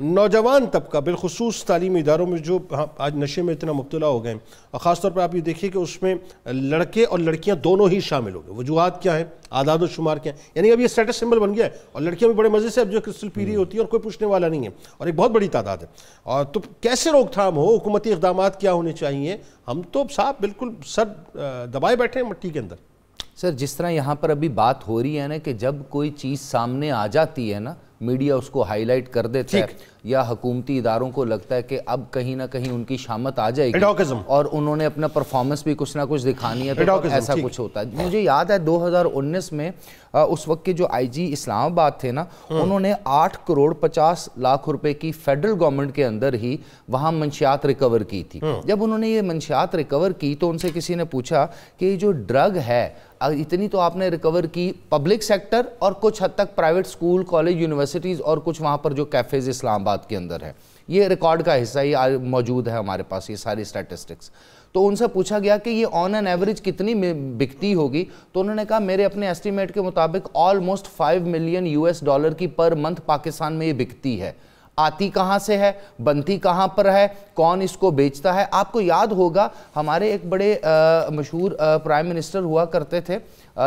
नौजवान तबका बिलखसूस तलीमी इदारों में जो हाँ, आज नशे में इतना मुबतला हो गए और ख़ासतौर पर आप ये देखिए कि उसमें लड़के और लड़कियाँ दोनों ही शामिल हो गए वजूहत क्या हैं आदाद और शुमार क्या है यानी अब ये स्टेटस सिंबल बन गया है और लड़कियाँ भी बड़े मज़े से अब जो क्रिस्टल पीरी हम्म। होती है और कोई पूछने वाला नहीं है और एक बहुत बड़ी तादाद है और तो कैसे रोकथाम हो हुकूमती इकदाम क्या होने चाहिए हम तो साहब बिल्कुल सर दबाए बैठे हैं मट्टी के अंदर सर जिस तरह यहाँ पर अभी बात हो रही है ना कि जब कोई चीज़ सामने आ जाती है ना मीडिया उसको हाईलाइट कर देता है या हकूमती इदारों को लगता है कि अब कहीं ना कहीं उनकी शामत आ जाएगी और उन्होंने अपना परफॉर्मेंस भी कुछ ना कुछ दिखानी है तो ऐसा कुछ होता है मुझे याद है 2019 में उस वक्त के जो आईजी इस्लामाबाद थे ना हम्म। उन्होंने 8 करोड़ 50 लाख रुपए की फेडरल गवर्नमेंट के अंदर ही वहां मंशियात रिकवर की थी हम्म। जब उन्होंने ये मंशियात रिकवर की तो उनसे किसी ने पूछा कि जो ड्रग है इतनी तो आपने रिकवर की पब्लिक सेक्टर और कुछ हद तक प्राइवेट स्कूल कॉलेज यूनिवर्सिटीज़ और कुछ वहां पर जो कैफेज़ इस्लामाबाद इस्लामाबाद के अंदर है ये रिकॉर्ड का हिस्सा ही मौजूद है हमारे पास ये सारी स्टैटिस्टिक्स तो उनसे पूछा गया कि ये ऑन एन एवरेज कितनी बिकती होगी तो उन्होंने कहा मेरे अपने एस्टिमेट के मुताबिक almost five million US dollar की पर मंथ पाकिस्तान में ये बिकती है आती कहाँ से है बनती कहाँ पर है कौन इसको बेचता है आपको याद होगा हमारे एक बड़े मशहूर प्राइम मिनिस्टर हुआ करते थे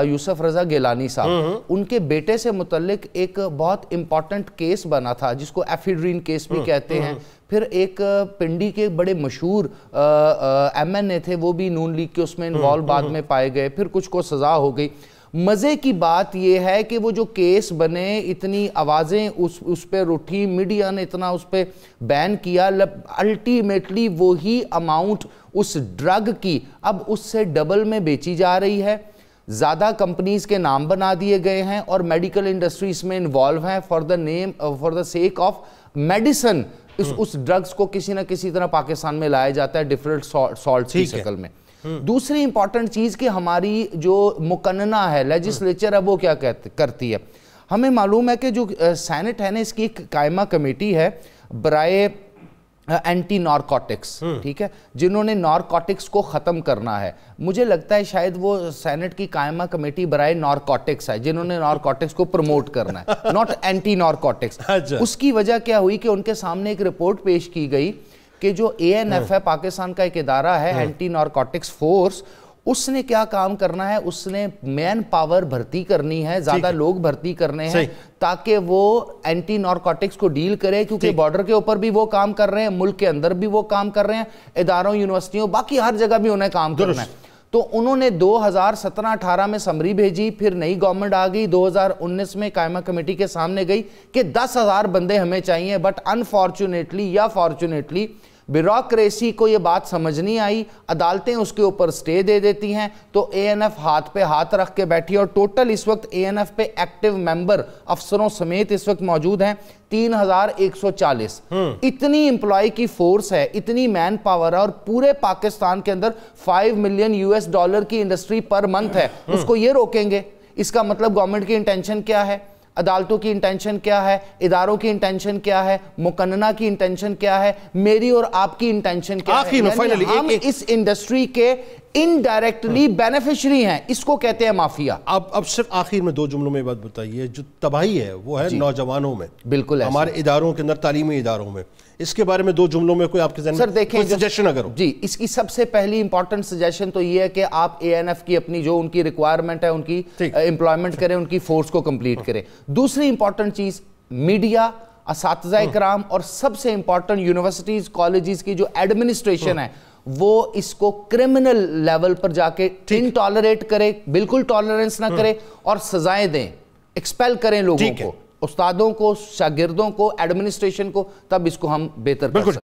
यूसुफ रजा गिलानी साहब हम्म, हम्म। उनके बेटे से मुतलक एक बहुत इम्पॉर्टेंट केस बना था जिसको एफिड्रीन केस भी हम्म, कहते हैं फिर एक पिंडी के बड़े मशहूर एम एन ए थे वो भी नून लीग के उसमें इन्वॉल्व बाद में पाए गए फिर कुछ को सज़ा हो गई मज़े की बात यह है कि वो जो केस बने इतनी आवाज़ें उस उस पर उठी मीडिया ने इतना उस पर बैन किया अल्टीमेटली वही अमाउंट उस ड्रग की अब उससे डबल में बेची जा रही है ज़्यादा कंपनीज के नाम बना दिए गए हैं और मेडिकल इंडस्ट्रीज में इन्वॉल्व हैं for the name for the sake of medicine इस हम्म। उस ड्रग्स को किसी ना किसी तरह पाकिस्तान में लाया जाता है डिफरेंट सॉल्ट की शक्ल में दूसरी इंपॉर्टेंट चीज कि हमारी जो मुकन्ना है लेजिस्लेचर है वो क्या करती है हमें मालूम है कि जो सैनेट है ना इसकी एक कायमा कमेटी है बरए एंटी नॉर्कोटिक्स ठीक है जिन्होंने नॉर्कोटिक्स को ख़त्म करना है मुझे लगता है शायद वो सेनेट की कायमा कमेटी बरए नॉर्कोटिक्स है जिन्होंने नॉर्कोटिक्स को प्रमोट करना है नॉट एंटी नॉर्कोटिक्स उसकी वजह क्या हुई कि उनके सामने एक रिपोर्ट पेश की गई कि जो ए एन एफ है पाकिस्तान का एक इदारा है एंटी नारकोटिक्स फोर्स उसने क्या काम करना है उसने मैन पावर भर्ती करनी है ज्यादा लोग भर्ती करने हैं ताकि वो एंटी नॉर्कोटिक्स को डील करे क्योंकि बॉर्डर के ऊपर भी वो काम कर रहे हैं मुल्क के अंदर भी वो काम कर रहे हैं इदारों यूनिवर्सिटियों बाकी हर जगह भी उन्हें काम करना है तो उन्होंने 2017-18 में समरी भेजी फिर नई गवर्नमेंट आ गई 2019 में कायमा कमेटी के सामने गई कि 10,000 बंदे हमें चाहिए बट अनफॉर्चुनेटली या फॉर्चुनेटली ब्यूरोसी को ये बात समझ नहीं आई अदालतें उसके ऊपर स्टे दे देती हैं तो एएनएफ हाथ पे हाथ रख के बैठी और टोटल इस वक्त एएनएफ पे एक्टिव मेंबर अफसरों समेत इस वक्त मौजूद हैं 3140 हम्म। इतनी इंप्लॉय की फोर्स है इतनी मैन पावर है और पूरे पाकिस्तान के अंदर 5 मिलियन यूएस डॉलर की इंडस्ट्री पर मंथ है हम्म। उसको ये रोकेंगे इसका मतलब गवर्नमेंट की इंटेंशन क्या है अदालतों की इंटेंशन क्या है इदारों की इंटेंशन क्या है मुकन्ना की इंटेंशन क्या है मेरी और आपकी इंटेंशन क्या है हम एक, एक, इस इंडस्ट्री के इनडायरेक्टली बेनिफिशरी हैं इसको कहते हैं माफिया अब अब सिर्फ आखिर में दो जुमलों में बात बताइए जो तबाही है वो है नौजवानों में बिल्कुल हमारे इदारों के अंदर तालीमी इदारों में इसके बारे में दो जुमलों में कोई आपके सर देखें सजेशन अगर जी इसकी सबसे पहली इंपॉर्टेंट सजेशन तो ये है कि आप एएनएफ की अपनी जो उनकी रिक्वायरमेंट है उनकी एम्प्लॉयमेंट करें उनकी फोर्स को कंप्लीट करें दूसरी इंपॉर्टेंट चीज मीडिया इस कराम और सबसे इंपॉर्टेंट यूनिवर्सिटीज कॉलेजेस की जो एडमिनिस्ट्रेशन है वो इसको क्रिमिनल लेवल पर जाके टिन टॉलरेट करे बिल्कुल टॉलरेंस ना हम्म। करे और सजाएं दें एक्सपेल करें लोगों को उस्तादों को शागिर्दों को एडमिनिस्ट्रेशन को तब इसको हम बेहतर बिल्कुल